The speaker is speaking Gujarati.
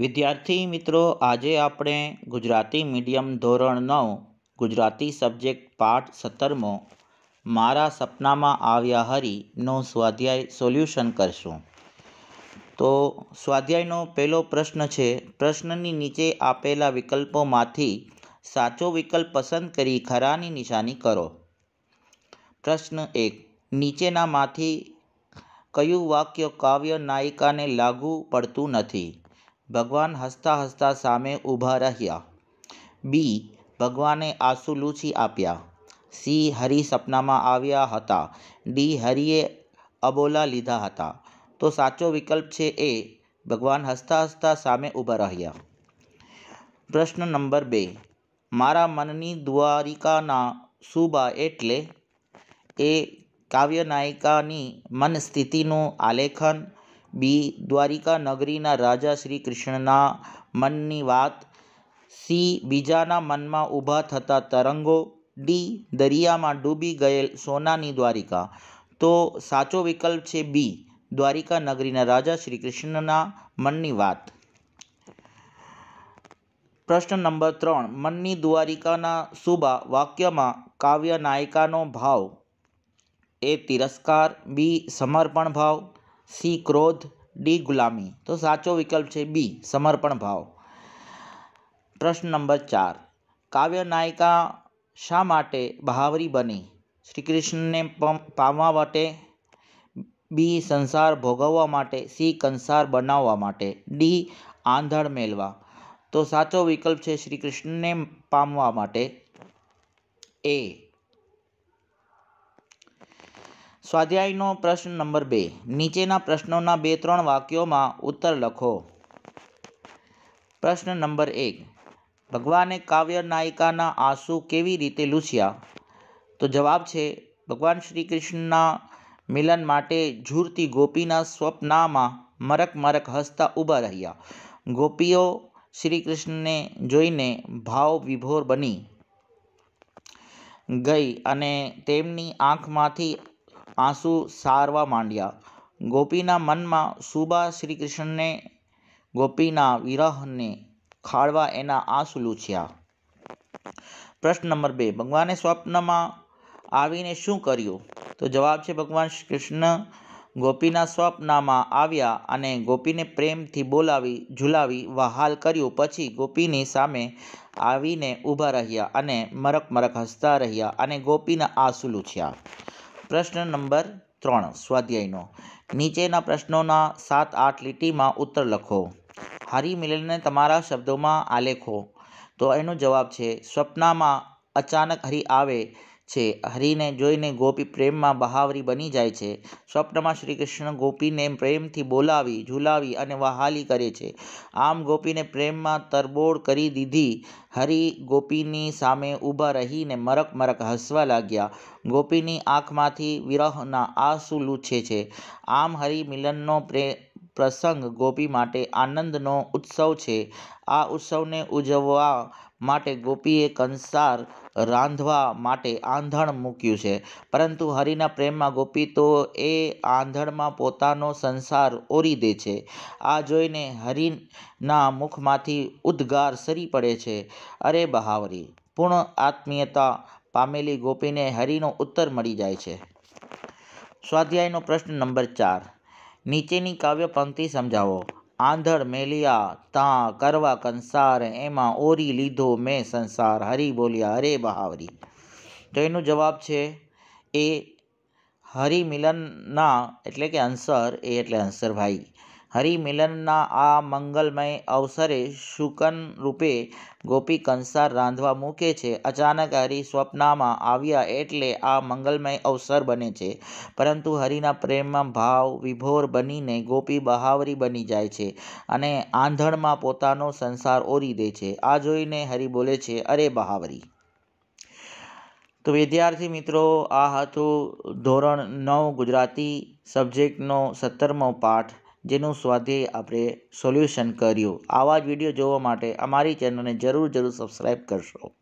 વિદ્યાર્થી મિત્રો આજે આપણે ગુજરાતી મીડિયમ ધોરણ નવ ગુજરાતી સબ્જેક્ટ પાઠ સત્તરમો મારા સપનામાં આવ્યા હરીનો સ્વાધ્યાય સોલ્યુશન કરશું તો સ્વાધ્યાયનો પહેલો પ્રશ્ન છે પ્રશ્નની નીચે આપેલા વિકલ્પોમાંથી સાચો વિકલ્પ પસંદ કરી ખરાની નિશાની કરો પ્રશ્ન એક નીચેનામાંથી કયું વાક્ય કાવ્ય નાયિકાને લાગુ પડતું નથી ભગવાન હસતા હસતા સામે ઊભા રહ્યા બી ભગવાને આંસુ લૂછી આપ્યા સી હરિ સપનામાં આવ્યા હતા ડી હરિએ અબોલા લીધા હતા તો સાચો વિકલ્પ છે એ ભગવાન હસતા હસતા સામે ઊભા રહ્યા પ્રશ્ન નંબર બે મારા મનની દ્વારિકાના સુબા એટલે એ કાવ્ય નાયિકાની મન સ્થિતિનું આલેખન બી દ્વારિકા નગરીના રાજા શ્રી કૃષ્ણના મનની વાત સી બીજાના મનમાં ઊભા થતા તરંગો ડી દરિયામાં ડૂબી ગયેલ સોનાની દ્વારિકા તો સાચો વિકલ્પ છે બી દ્વારિકા નગરીના રાજા શ્રી કૃષ્ણના મનની વાત પ્રશ્ન નંબર ત્રણ મનની દ્વારિકાના સુબા વાક્યમાં કાવ્ય નાયિકાનો ભાવ એ તિરસ્કાર બી સમર્પણ ભાવ સી ક્રોધ ડી ગુલામી તો સાચો વિકલ્પ છે બી સમર્પણ ભાવ પ્રશ્ન નંબર ચાર કાવ્ય નાયિકા શા માટે બહાવરી બની શ્રી કૃષ્ણને પામવા માટે બી સંસાર ભોગવવા માટે સી કંસાર બનાવવા માટે ડી આંધળ મેળવા તો સાચો વિકલ્પ છે શ્રી કૃષ્ણને પામવા માટે એ સ્વાધ્યાયનો પ્રશ્ન નંબર બે નીચેના પ્રશ્નોના બે ત્રણ વાક્યોમાં ઉત્તર લખો પ્રશ્ન નંબર એક ભગવાને કાવ્ય નાયિકાના આંસુ કેવી રીતે લૂછ્યા તો જવાબ છે ભગવાન શ્રી કૃષ્ણના મિલન માટે ઝૂરતી ગોપીના સ્વપ્નામાં મરક મરક હસતા ઊભા રહ્યા ગોપીઓ શ્રી કૃષ્ણને જોઈને ભાવ વિભોર બની ગઈ અને તેમની આંખમાંથી આંસુ સારવા માંડ્યા ગોપીના મનમાં સુબા શ્રી કૃષ્ણને ગોપીના વિરહને ખાળવા એના આંસુ લૂછ્યા પ્રશ્ન નંબર બે ભગવાને સ્વપ્નમાં આવીને શું કર્યું તો જવાબ છે ભગવાન શ્રી કૃષ્ણ ગોપીના સ્વપ્નમાં આવ્યા અને ગોપીને પ્રેમથી બોલાવી ઝુલાવી વહાલ કર્યું પછી ગોપીની સામે આવીને ઊભા રહ્યા અને મરક મરક હસતા રહ્યા અને ગોપીના આંસુ લૂછ્યા પ્રશ્ન નંબર ત્રણ સ્વાધ્યાયનો નીચેના પ્રશ્નોના સાત આઠ લીટીમાં ઉત્તર લખો હારી મિલનને તમારા શબ્દોમાં આલેખો તો એનો જવાબ છે સ્વપ્નમાં અચાનક હરી આવે છે હરિને જોઈને ગોપી પ્રેમમાં બહાવરી બની જાય છે સ્વપ્નમાં શ્રી કૃષ્ણ ગોપીને પ્રેમથી બોલાવી ઝુલાવી અને વહાલી કરે છે આમ ગોપીને પ્રેમમાં તરબોળ કરી દીધી હરિ ગોપીની સામે ઊભા રહીને મરક મરક હસવા લાગ્યા ગોપીની આંખમાંથી વિરહના આંસુ લૂછે છે આમ હરિ મિલનનો પ્રેમ પ્રસંગ ગોપી માટે આનંદનો ઉત્સવ છે આ ઉત્સવને ઉજવવા માટે ગોપીએ કંસાર રાંધવા માટે આંધણ મૂક્યું છે પરંતુ હરિના પ્રેમમાં ગોપી તો એ આંધણમાં પોતાનો સંસાર ઓરી દે છે આ જોઈને હરિના મુખમાંથી ઉદ્ગાર સરી પડે છે અરે બહાવરી પૂર્ણ આત્મીયતા પામેલી ગોપીને હરિનો ઉત્તર મળી જાય છે સ્વાધ્યાયનો પ્રશ્ન નંબર ચાર નીચેની કાવ્ય પંક્તિ સમજાવો આંધળ મેલિયા તા કરવા કંસાર એમાં ઓરી લીધો મેં સંસાર હરી બોલ્યા અરે બહાવરી તો એનો જવાબ છે એ હરિ મિલનના એટલે કે અંસર એ એટલે અંસરભાઈ હરિમિલનના આ મંગલમય અવસરે શુકન રૂપે ગોપી કંસાર રાંધવા મૂકે છે અચાનક હરિ સ્વપ્નમાં આવ્યા એટલે આ મંગલમય અવસર બને છે પરંતુ હરિના પ્રેમમાં ભાવ વિભોર બનીને ગોપી બહાવરી બની જાય છે અને આંધણમાં પોતાનો સંસાર ઓરી દે છે આ જોઈને હરિ બોલે છે અરે બહાવરી તો વિદ્યાર્થી મિત્રો આ હતું ધોરણ નવ ગુજરાતી સબ્જેક્ટનો સત્તરમો પાઠ જેનું સ્વાધ્યાય આપણે સોલ્યુશન કર્યું આવા જ વિડીયો જોવા માટે અમારી ચેનલને જરૂર જરૂર સબસ્ક્રાઈબ કરશો